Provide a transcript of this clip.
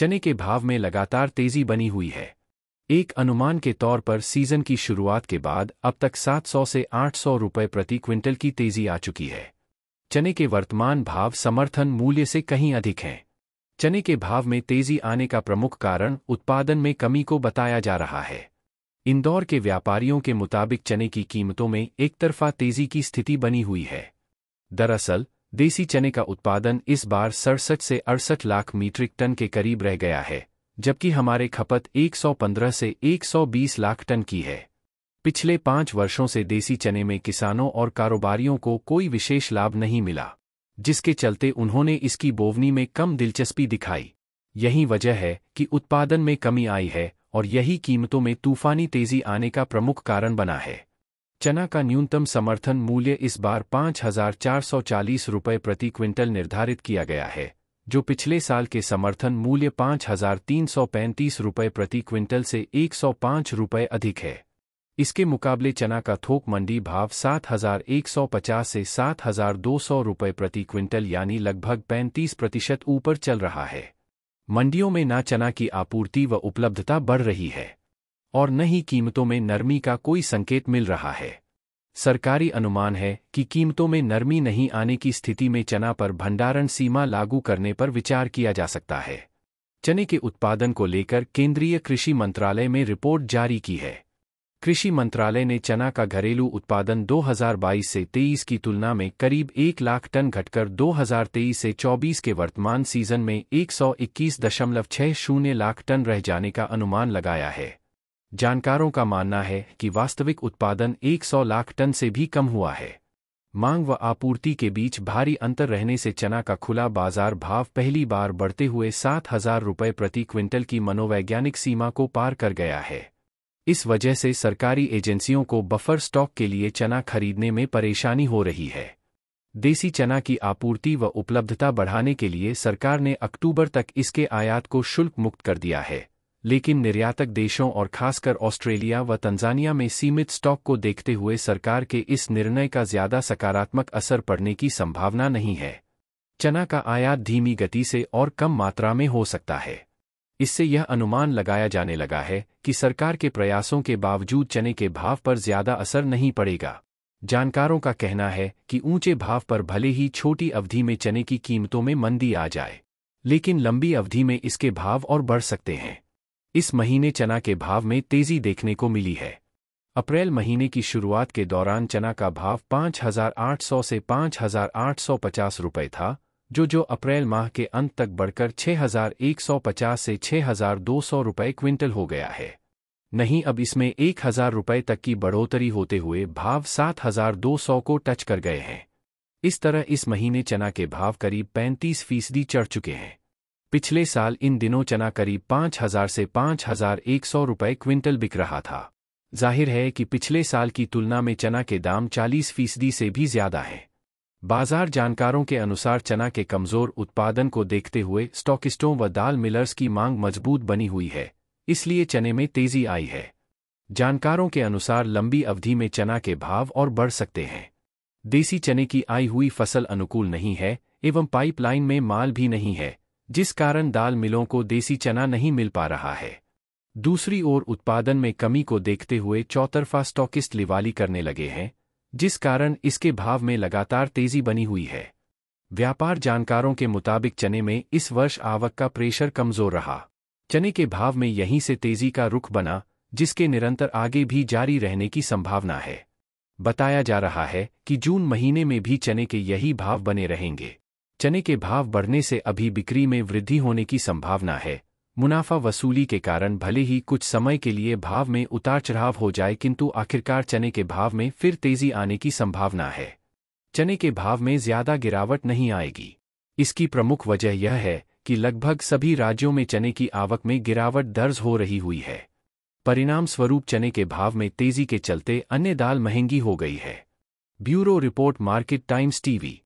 चने के भाव में लगातार तेजी बनी हुई है एक अनुमान के तौर पर सीजन की शुरुआत के बाद अब तक 700 से 800 रुपए प्रति क्विंटल की तेजी आ चुकी है चने के वर्तमान भाव समर्थन मूल्य से कहीं अधिक हैं चने के भाव में तेजी आने का प्रमुख कारण उत्पादन में कमी को बताया जा रहा है इंदौर के व्यापारियों के मुताबिक चने की कीमतों में एक तरफा तेजी की स्थिति बनी हुई है दरअसल देसी चने का उत्पादन इस बार सड़सठ से अड़सठ लाख मीट्रिक टन के करीब रह गया है जबकि हमारे खपत 115 से 120 लाख टन की है पिछले पांच वर्षों से देसी चने में किसानों और कारोबारियों को कोई विशेष लाभ नहीं मिला जिसके चलते उन्होंने इसकी बोवनी में कम दिलचस्पी दिखाई यही वजह है कि उत्पादन में कमी आई है और यही कीमतों में तूफानी तेजी आने का प्रमुख कारण बना है चना का न्यूनतम समर्थन मूल्य इस बार पाँच हजार चार सौ चालीस रुपये प्रति क्विंटल निर्धारित किया गया है जो पिछले साल के समर्थन मूल्य पाँच हजार तीन सौ पैंतीस रुपये प्रति क्विंटल से एक सौ पाँच रुपये अधिक है इसके मुकाबले चना का थोक मंडी भाव सात हजार एक सौ पचास से सात हजार दो सौ रुपये प्रति क्विंटल यानी लगभग पैंतीस प्रतिशत ऊपर चल रहा है मंडियों में ना चना की आपूर्ति व उपलब्धता बढ़ रही है और न ही कीमतों में नरमी का कोई संकेत मिल रहा है सरकारी अनुमान है कि कीमतों में नरमी नहीं आने की स्थिति में चना पर भंडारण सीमा लागू करने पर विचार किया जा सकता है चने के उत्पादन को लेकर केंद्रीय कृषि मंत्रालय में रिपोर्ट जारी की है कृषि मंत्रालय ने चना का घरेलू उत्पादन 2022 से 23 की तुलना में करीब एक लाख टन घटकर 2023 से 24 के वर्तमान सीजन में 121.60 लाख टन रह जाने का अनुमान लगाया है जानकारों का मानना है कि वास्तविक उत्पादन 100 लाख टन से भी कम हुआ है मांग व आपूर्ति के बीच भारी अंतर रहने से चना का खुला बाजार भाव पहली बार बढ़ते हुए सात हजार रुपये प्रति क्विंटल की मनोवैज्ञानिक सीमा को पार कर गया है इस वजह से सरकारी एजेंसियों को बफर स्टॉक के लिए चना खरीदने में परेशानी हो रही है देसी चना की आपूर्ति व उपलब्धता बढ़ाने के लिए सरकार ने अक्टूबर तक इसके आयात को शुल्क मुक्त कर दिया है लेकिन निर्यातक देशों और खासकर ऑस्ट्रेलिया व तंजानिया में सीमित स्टॉक को देखते हुए सरकार के इस निर्णय का ज्यादा सकारात्मक असर पड़ने की संभावना नहीं है चना का आयात धीमी गति से और कम मात्रा में हो सकता है इससे यह अनुमान लगाया जाने लगा है कि सरकार के प्रयासों के बावजूद चने के भाव पर ज्यादा असर नहीं पड़ेगा जानकारों का कहना है कि ऊंचे भाव पर भले ही छोटी अवधि में चने की कीमतों में मंदी आ जाए लेकिन लंबी अवधि में इसके भाव और बढ़ सकते हैं इस महीने चना के भाव में तेजी देखने को मिली है अप्रैल महीने की शुरुआत के दौरान चना का भाव 5,800 से 5,850 रुपए था जो जो अप्रैल माह के अंत तक बढ़कर 6,150 से 6,200 रुपए क्विंटल हो गया है नहीं अब इसमें 1,000 रुपए तक की बढ़ोतरी होते हुए भाव 7,200 को टच कर गए हैं इस तरह इस महीने चना के भाव करीब 35 फीसदी चढ़ चुके हैं पिछले साल इन दिनों चना करीब 5000 हजार से 5100 हजार एक सौ रुपये क्विंटल बिक रहा था जाहिर है कि पिछले साल की तुलना में चना के दाम चालीस फीसदी से भी ज्यादा है बाजार जानकारों के अनुसार चना के कमजोर उत्पादन को देखते हुए स्टॉकिस्टों व दाल मिलर्स की मांग मजबूत बनी हुई है इसलिए चने में तेजी आई है जानकारों के अनुसार लंबी अवधि में चना के भाव और बढ़ सकते हैं देसी चने की आई हुई फसल अनुकूल नहीं है एवं पाइपलाइन में माल भी नहीं है जिस कारण दाल मिलों को देसी चना नहीं मिल पा रहा है दूसरी ओर उत्पादन में कमी को देखते हुए चौतरफा स्टॉकिस्ट लिवाली करने लगे हैं जिस कारण इसके भाव में लगातार तेजी बनी हुई है व्यापार जानकारों के मुताबिक चने में इस वर्ष आवक का प्रेशर कमजोर रहा चने के भाव में यहीं से तेजी का रुख बना जिसके निरंतर आगे भी जारी रहने की संभावना है बताया जा रहा है कि जून महीने में भी चने के यही भाव बने रहेंगे चने के भाव बढ़ने से अभी बिक्री में वृद्धि होने की संभावना है मुनाफा वसूली के कारण भले ही कुछ समय के लिए भाव में उतार चढ़ाव हो जाए किंतु आखिरकार चने के भाव में फिर तेजी आने की संभावना है चने के भाव में ज्यादा गिरावट नहीं आएगी इसकी प्रमुख वजह यह है कि लगभग सभी राज्यों में चने की आवक में गिरावट दर्ज हो रही हुई है परिणाम स्वरूप चने के भाव में तेजी के चलते अन्य दाल महंगी हो गई है bureau report market times TV